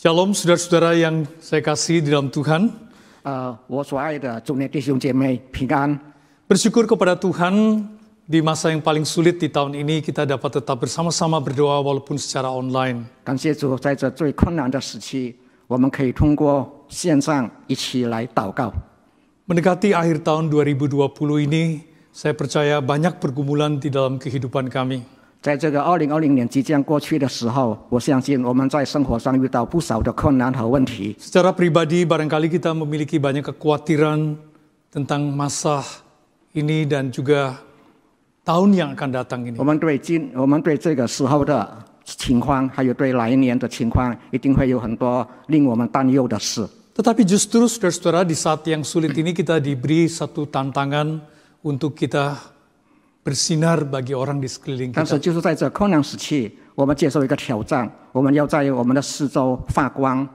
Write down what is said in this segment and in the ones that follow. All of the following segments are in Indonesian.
Shalom saudara-saudara yang saya kasih di dalam Tuhan. Bersyukur kepada Tuhan di masa yang paling sulit di tahun ini kita dapat tetap bersama-sama berdoa walaupun secara online. Mendekati akhir tahun 2020 ini, saya percaya banyak pergumulan di dalam kehidupan kami. 在这个二零二零年即将过去的时候，我相信我们在生活上遇到不少的困难和问题。Secara pribadi, barangkali kita memiliki banyak kekhawatiran tentang masa ini dan juga tahun yang akan datang ini. 我们对今，我们对这个时候的情况，还有对来年的情况，一定会有很多令我们担忧的事。Tetapi justru saudara-saudara di saat yang sulit ini kita diberi satu tantangan untuk kita bersinar bagi orang di sekeliling kita. 但是就是在这困难时期，我们接受一个挑战，我们要在我们的四周发光。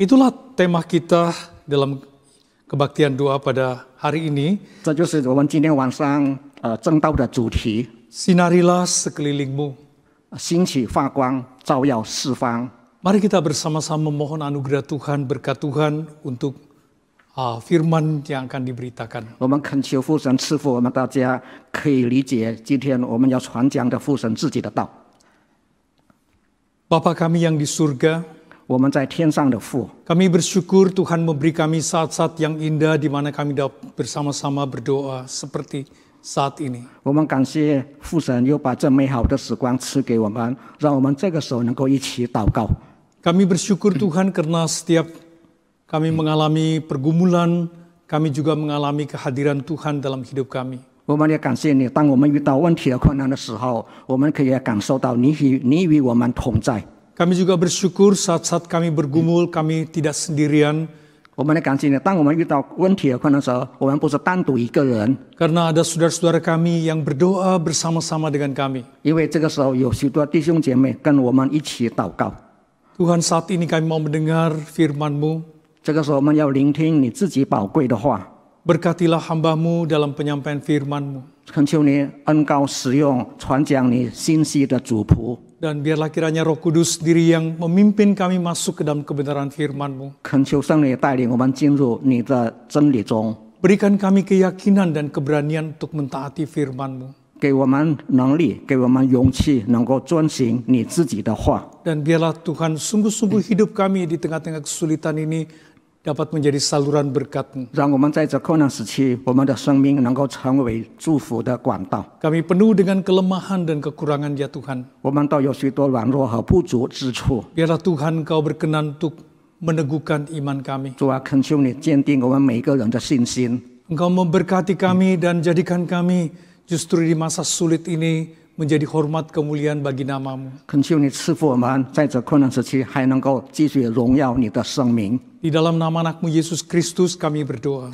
Itulah tema kita dalam kebaktian doa pada hari ini. 这就是我们今天晚上呃正道的主题。Sinarilah eh, sekelilingmu. 兴起发光，照耀四方。Mari kita bersama-sama memohon anugerah Tuhan, berkat Tuhan untuk 啊，firman akan diberitakan。我们恳求父神赐福，我们大家可以理解，今天我们要传讲的父神自己的道。Bapa kami yang di surga，我们在天上的父，kami bersyukur Tuhan memberi kami saat-saat yang indah di mana kami dapat bersama-sama berdoa seperti saat ini. Kami bersyukur Tuhan karena setiap kami hmm. mengalami pergumulan, kami juga mengalami kehadiran Tuhan dalam hidup kami. Kami juga bersyukur saat-saat kami bergumul, kami tidak sendirian. Karena ada saudara-saudara kami yang berdoa bersama-sama dengan kami. Tuhan saat ini kami mau mendengar firman-Mu. Berkatilah hambamu dalam penyampaian firman-Mu. biarlah kiranya Roh Kudus diri yang memimpin kami masuk ke dalam kebenaran firmanmu. mu kami keyakinan dan keberanian untuk mentaati kami mu dan biarlah Tuhan sungguh-sungguh hidup kami di tengah-tengah kesulitan ini dapat menjadi saluran berkat Kami penuh dengan kelemahan dan kekurangan ya Tuhan. Biarlah Tuhan Kau berkenan untuk meneguhkan iman kami. Engkau memberkati kami dan jadikan kami justru di masa sulit ini menjadi hormat kemuliaan bagi namamu. Di dalam nama anakmu Yesus Kristus kami berdoa.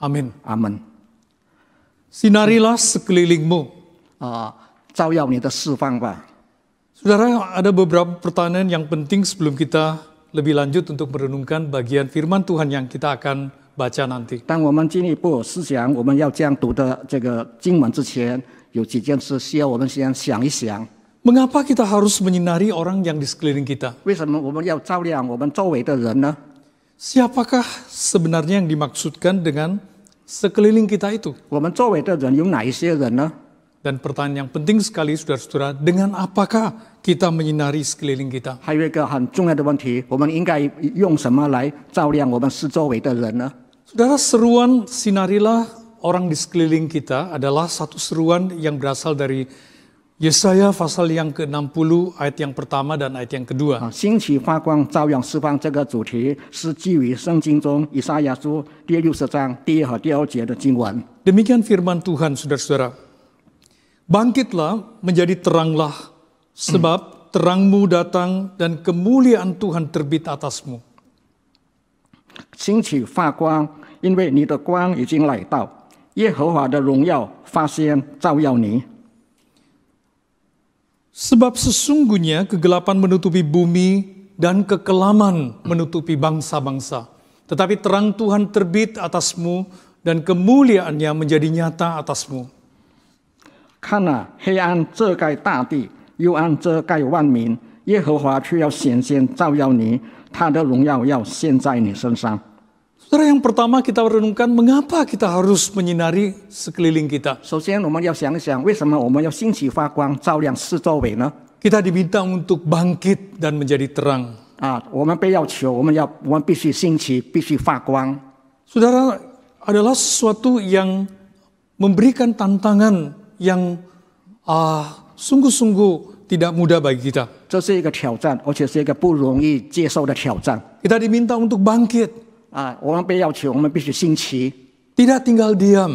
Amin. Amin. Sinarilah sekelilingmu. Ah, Saudara, ada beberapa pertanyaan yang penting sebelum kita lebih lanjut untuk merenungkan bagian firman Tuhan yang kita akan baca nanti. Dan kita Mengapa kita harus menyinari orang yang di sekeliling kita? Siapakah sebenarnya yang dimaksudkan dengan sekeliling kita itu? Dan pertanyaan yang penting sekali, saudara-saudara, dengan apakah kita menyinari sekeliling kita。还有一个很重要的问题，我们应该用什么来照亮我们四周围的人呢？Saudara seruan sinarilah orang di sekeliling kita adalah satu seruan yang berasal dari Yesaya pasal yang ke-60 ayat yang pertama dan ayat yang kedua. Ah, Demikian firman Tuhan, saudara-saudara. Bangkitlah, menjadi teranglah sebab terangmu datang dan kemuliaan Tuhan terbit atasmu. Sebab sesungguhnya kegelapan menutupi bumi dan kekelaman menutupi bangsa-bangsa. Tetapi terang Tuhan terbit atasmu dan kemuliaannya menjadi nyata atasmu. Karena tadi, 又按遮盖万民。耶和华却要显现照耀你，他的荣耀要现在你身上。Saudara yang pertama kita renungkan mengapa kita harus menyinari sekeliling kita. Kita diminta untuk bangkit dan menjadi terang. Saudara adalah sesuatu yang memberikan tantangan yang ah sungguh-sungguh tidak mudah bagi kita. Kita diminta untuk bangkit. Ah, tidak tinggal diam.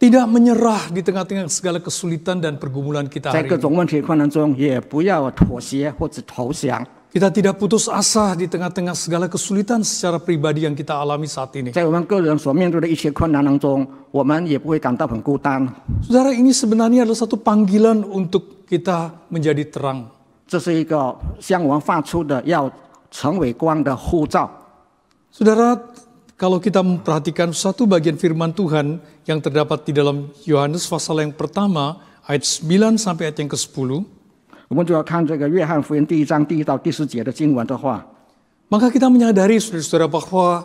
Tidak menyerah di tengah-tengah segala kesulitan dan pergumulan kita hari ini. Kita tidak putus asa di tengah-tengah segala kesulitan secara pribadi yang kita alami saat ini. Saudara, ini sebenarnya adalah satu panggilan untuk kita menjadi terang. Saudara, kalau kita memperhatikan satu bagian firman Tuhan yang terdapat di dalam Yohanes pasal yang pertama, ayat 9 sampai ayat yang ke-10, 我们主要看这个约翰福音第一章第一到第十节的经文的话，maka kita menyadari saudara-saudara bahwa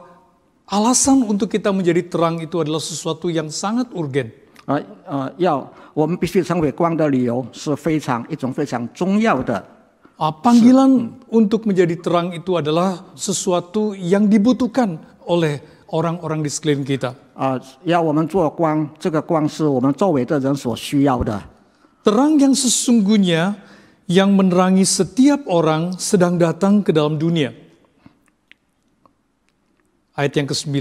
alasan untuk kita menjadi terang itu adalah sesuatu yang sangat urgen. 啊呃，要我们必须成为光的理由是非常一种非常重要的。啊，panggilan uh, untuk menjadi terang itu adalah sesuatu yang dibutuhkan oleh orang-orang di sekeliling kita. terang yang sesungguhnya yang menerangi setiap orang sedang datang ke dalam dunia. Ayat yang ke-9.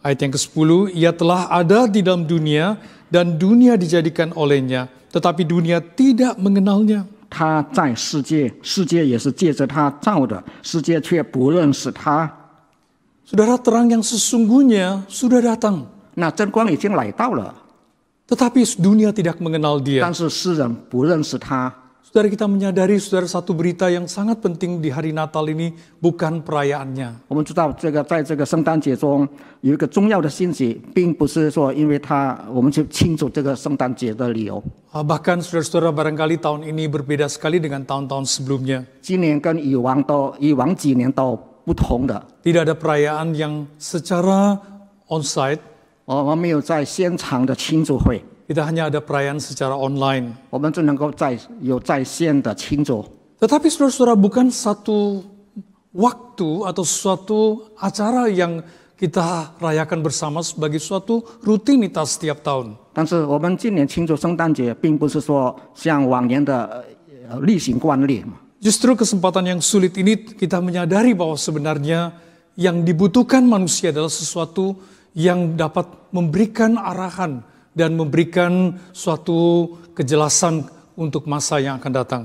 Ayat yang ke-10, ia telah ada di dalam dunia dan dunia dijadikan olehnya, tetapi dunia tidak mengenalnya. Saudara terang yang sesungguhnya sudah datang. Nah, tetapi dunia tidak mengenal dia. Tapi tidak mengenal dia. Saudara kita menyadari saudara satu berita yang sangat penting di hari Natal ini bukan perayaannya. Bahkan saudara saudara-saudara barangkali tahun ini berbeda sekali dengan tahun-tahun sebelumnya. Tidak ada perayaan yang secara on-site kita hanya ada perayaan secara online. Tetapi saudara saudara-saudara bukan satu waktu atau suatu acara yang kita rayakan bersama sebagai suatu rutinitas setiap tahun. Justru kesempatan yang sulit ini kita menyadari bahwa sebenarnya yang dibutuhkan manusia adalah sesuatu yang dapat memberikan arahan dan memberikan suatu kejelasan untuk masa yang akan datang.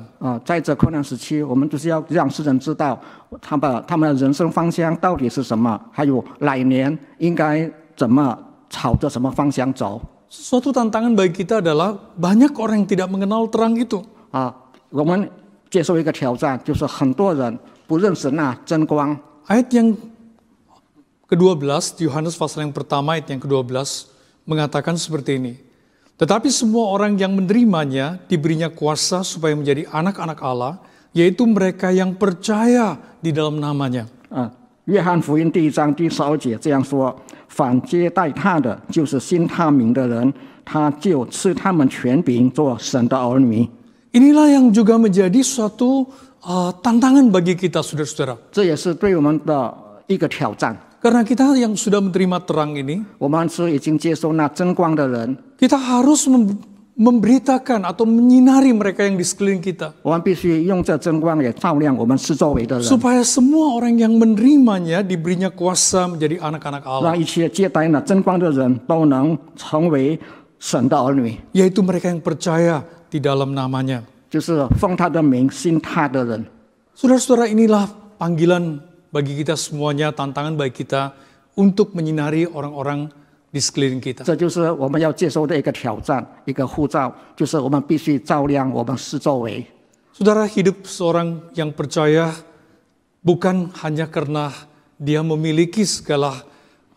Suatu tantangan bagi kita adalah banyak orang yang tidak mengenal terang itu. Ayat yang ke-12, Yohanes pasal yang pertama ayat yang ke-12 mengatakan seperti ini. Tetapi semua orang yang menerimanya diberinya kuasa supaya menjadi anak-anak Allah, yaitu mereka yang percaya di dalam namanya. Inilah yang juga menjadi suatu uh, tantangan bagi kita, saudara-saudara. Karena kita yang sudah menerima terang ini, kita harus memberitakan atau menyinari mereka yang di sekeliling kita. Supaya semua orang yang menerimanya diberinya kuasa menjadi anak-anak Allah. Yaitu mereka yang percaya di dalam namanya. Saudara-saudara inilah panggilan bagi kita semuanya tantangan bagi kita untuk menyinari orang-orang di sekeliling kita. 这就是我们要接受的一个挑战，一个护照，就是我们必须照亮我们四周围。Saudara hidup seorang yang percaya bukan hanya karena dia memiliki segala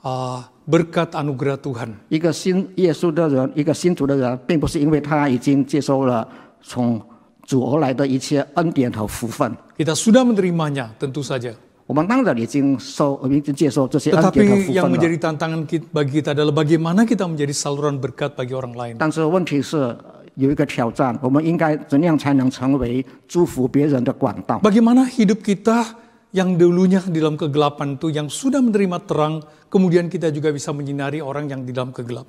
uh, berkat anugerah Tuhan. 一个信耶稣的人，一个信徒的人，并不是因为他已经接受了从主而来的一切恩典和福分。Kita sudah menerimanya, tentu saja. 我们当然已经收，我们已经接受这些恩典和福分了。Tetapi yang menjadi tantangan bagi kita adalah bagaimana kita menjadi saluran berkat bagi orang lain. hidup kita yang dulunya di dalam kegelapan itu yang sudah menerima terang, kemudian kita juga bisa menyinari orang yang di dalam kegelapan.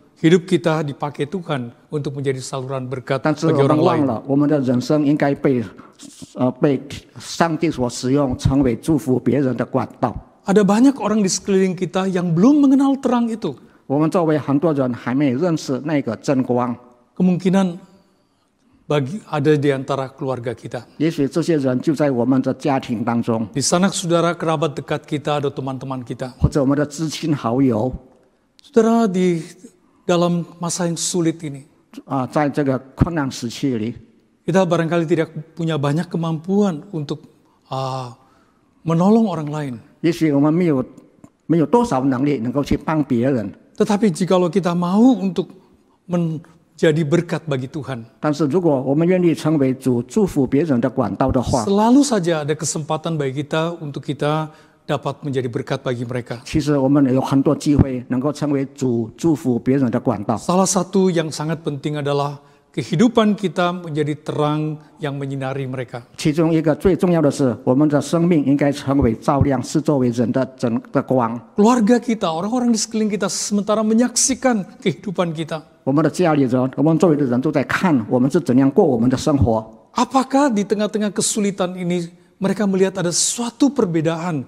Hidup kita dipakai Tuhan untuk menjadi saluran berkat bagi orang lain. Ada banyak orang di sekeliling kita yang belum mengenal terang itu. Kemungkinan bagi ada di antara keluarga kita. Di sana saudara kerabat dekat kita atau teman-teman kita. Saudara di dalam masa yang sulit ini. kita barangkali tidak punya banyak kemampuan untuk uh, menolong orang lain. Tetapi jika kita mau untuk menjadi berkat bagi Tuhan. Selalu saja ada kesempatan bagi kita untuk kita dapat menjadi berkat bagi mereka. Salah satu yang sangat penting adalah kehidupan kita menjadi terang yang menyinari mereka. Keluarga kita, orang-orang di sekeliling kita sementara menyaksikan kehidupan kita. Apakah di tengah-tengah kesulitan ini mereka melihat ada suatu perbedaan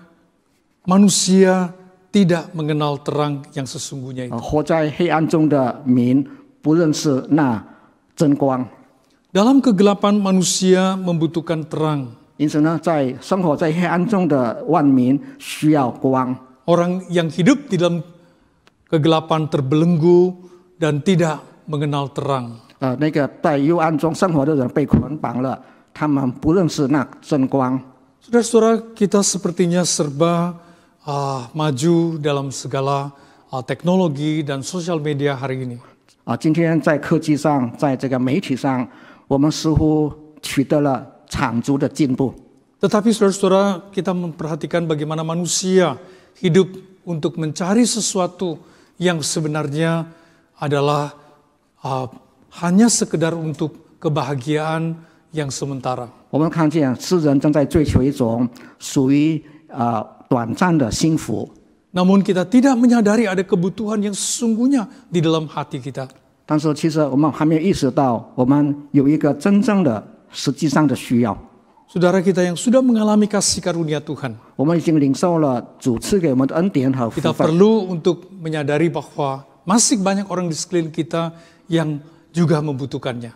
manusia tidak mengenal terang yang sesungguhnya itu. Dalam kegelapan manusia membutuhkan terang. Orang yang hidup di dalam kegelapan terbelenggu dan tidak mengenal terang. 呃，那个在幽暗中生活的人被捆绑了，他们不认识那真光。Saudara-saudara kita sepertinya serba uh, maju dalam segala uh, teknologi dan sosial media hari ini. Ah, Tetapi saudara saudara-saudara, kita memperhatikan bagaimana manusia hidup untuk mencari sesuatu yang sebenarnya adalah uh, hanya sekedar untuk kebahagiaan yang sementara. 我们看见诗人正在追求一种属于啊。Uh, namun kita tidak menyadari ada kebutuhan yang sesungguhnya di dalam hati kita. 但是其实我们还没有意识到，我们有一个真正的、实际上的需要。Saudara kita yang sudah mengalami kasih karunia Tuhan. Kita perlu untuk menyadari bahwa masih banyak orang di sekeliling kita yang juga membutuhkannya.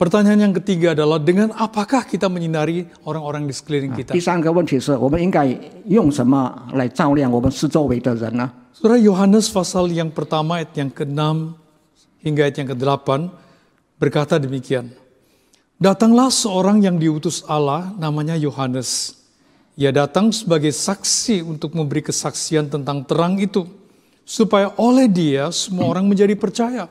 Pertanyaan yang ketiga adalah dengan apakah kita menyinari orang-orang di sekeliling kita? Surah Yohanes pasal yang pertama ayat yang ke-6 hingga ayat yang ke-8 berkata demikian. Datanglah seorang yang diutus Allah namanya Yohanes. Ia datang sebagai saksi untuk memberi kesaksian tentang terang itu supaya oleh dia semua orang menjadi percaya.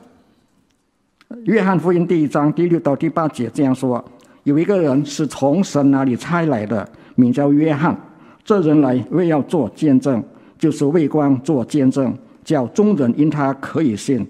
约翰福音第一章第六到第八节这样说：有一个人是从神那里差来的，名叫约翰。这人来为要做见证，就是为光做见证，叫众人因他可以信。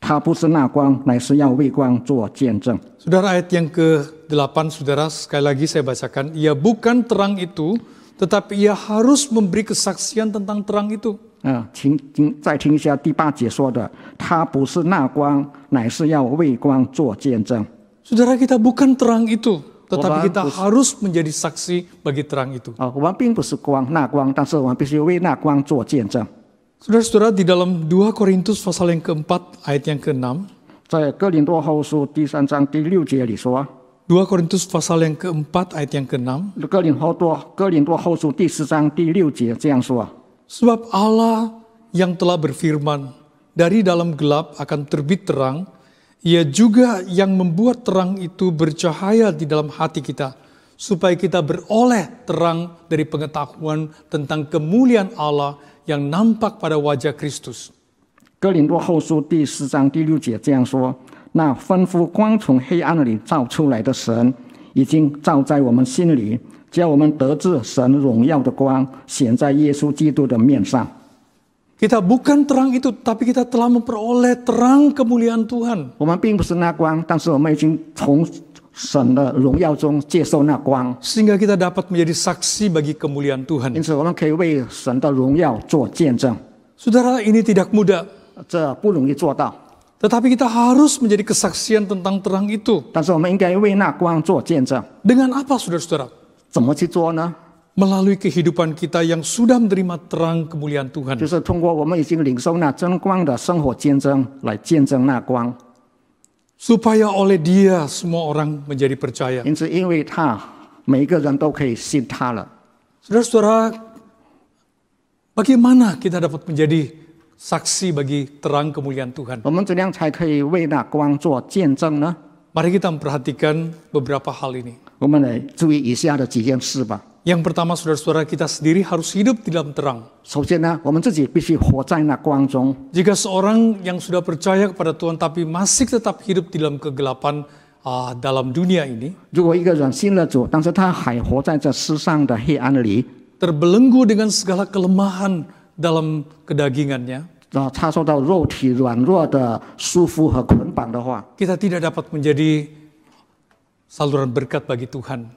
他不是那光，乃是要为光做见证。Saudara ayat yang ke delapan, Saudara sekali lagi saya bacakan. Ia bukan terang itu, tetapi ia harus memberi kesaksian tentang terang itu. 啊，请听再听一下第八节说的，他不是那光，乃是要为光做见证。Saudara kita bukan terang itu, tetapi kita harus menjadi saksi bagi terang itu. 啊，我们并不是光，那光，但是我们必须为那光做见证。Saudara-saudara di dalam dua Korintus pasal yang keempat ayat yang keenam. 在哥林多后书第三章第六节里说。2 Korintus pasal yang keempat ayat yang keenam. 哥林多哥林多后书第十章第六节这样说。Sebab Allah yang telah berfirman, dari dalam gelap akan terbit terang, ia juga yang membuat terang itu bercahaya di dalam hati kita, supaya kita beroleh terang dari pengetahuan tentang kemuliaan Allah yang nampak pada wajah Kristus. 哥林多后书第四章第六节这样说：“那吩咐光从黑暗里照出来的神，已经照在我们心里，叫我们得知神荣耀的光显在耶稣基督的面上。Kita bukan terang itu, tapi kita telah memperoleh terang kemuliaan Tuhan. 我们并不是那光，但是我们已经从神的荣耀中接受那光，sehingga kita dapat menjadi saksi bagi kemuliaan Tuhan. Saudara, ini tidak mudah. 这不容易做到。tetapi kita harus menjadi kesaksian tentang terang itu. Dengan apa, saudara-saudara? Melalui kehidupan kita yang sudah menerima terang kemuliaan Tuhan. Supaya oleh dia semua orang menjadi percaya. Saudara-saudara, bagaimana kita dapat menjadi saksi bagi terang kemuliaan Tuhan. Mari kita memperhatikan beberapa hal ini. Yang pertama, saudara-saudara kita sendiri harus hidup di dalam terang. Jika seorang yang sudah percaya kepada Tuhan tapi masih tetap hidup di dalam kegelapan, uh, dalam dunia ini, terbelenggu dengan segala kelemahan dalam kedagingannya, kita tidak dapat menjadi saluran berkat bagi Tuhan.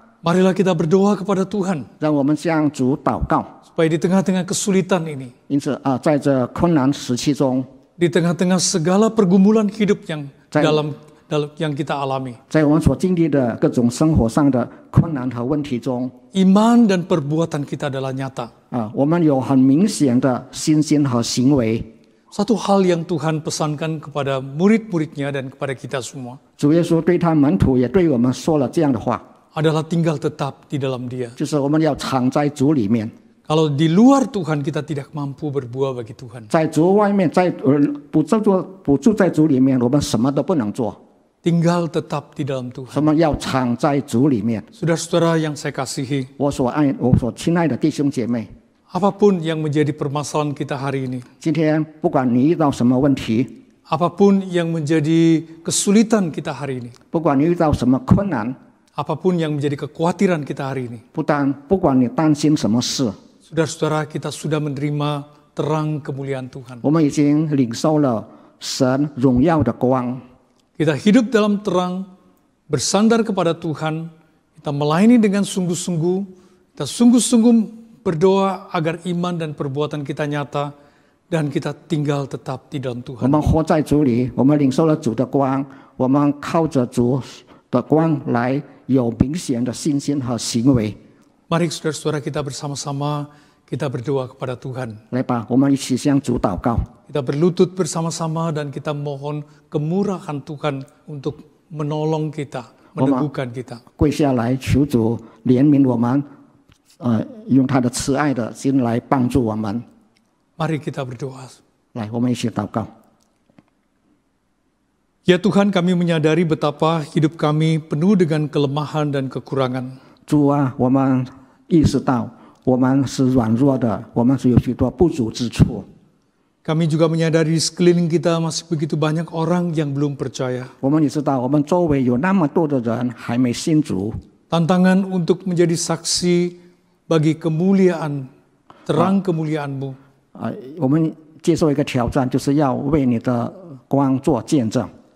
Marilah kita berdoa kepada Tuhan. Supaya di tengah-tengah kesulitan ini. Di tengah-tengah segala pergumulan hidup yang dalam dalam yang kita alami. Iman dan perbuatan kita adalah nyata. Satu hal yang Tuhan pesankan kepada murid-muridnya dan kepada kita semua. 主耶稣对他门徒也对我们说了这样的话。adalah tinggal tetap di dalam Dia. Kalau di luar Tuhan kita tidak mampu berbuah bagi Tuhan. Tinggal tetap di dalam Tuhan. Saudara-saudara yang saya kasihi. Apapun yang menjadi permasalahan kita hari ini. Apapun yang menjadi kesulitan kita hari ini. Apapun yang menjadi kekhawatiran kita hari ini. 不但不管你担心什么事，Saudara-saudara, kita sudah menerima terang kemuliaan Tuhan. kita hidup dalam terang, bersandar kepada Tuhan, kita melayani dengan sungguh-sungguh, kita sungguh-sungguh berdoa agar iman dan perbuatan kita nyata, dan kita tinggal tetap di dalam Tuhan. 有明显的信心和行为。Mari saudara-saudara kita bersama-sama kita berdoa kepada Tuhan. 来吧，我们一起向主祷告。Kita berlutut bersama-sama dan kita mohon kemurahan Tuhan untuk menolong kita, meneguhkan kita. 跪下来求主怜悯我们，呃，用他的慈爱的心来帮助我们。Mari kita berdoa. 来，我们一起祷告。Ya Tuhan, kami menyadari betapa hidup kami penuh dengan kelemahan dan kekurangan. Kami juga menyadari di sekeliling kita masih begitu banyak orang yang belum percaya. Tantangan untuk menjadi saksi bagi kemuliaan, terang ah. kemuliaanmu. kemuliaanmu. Ah,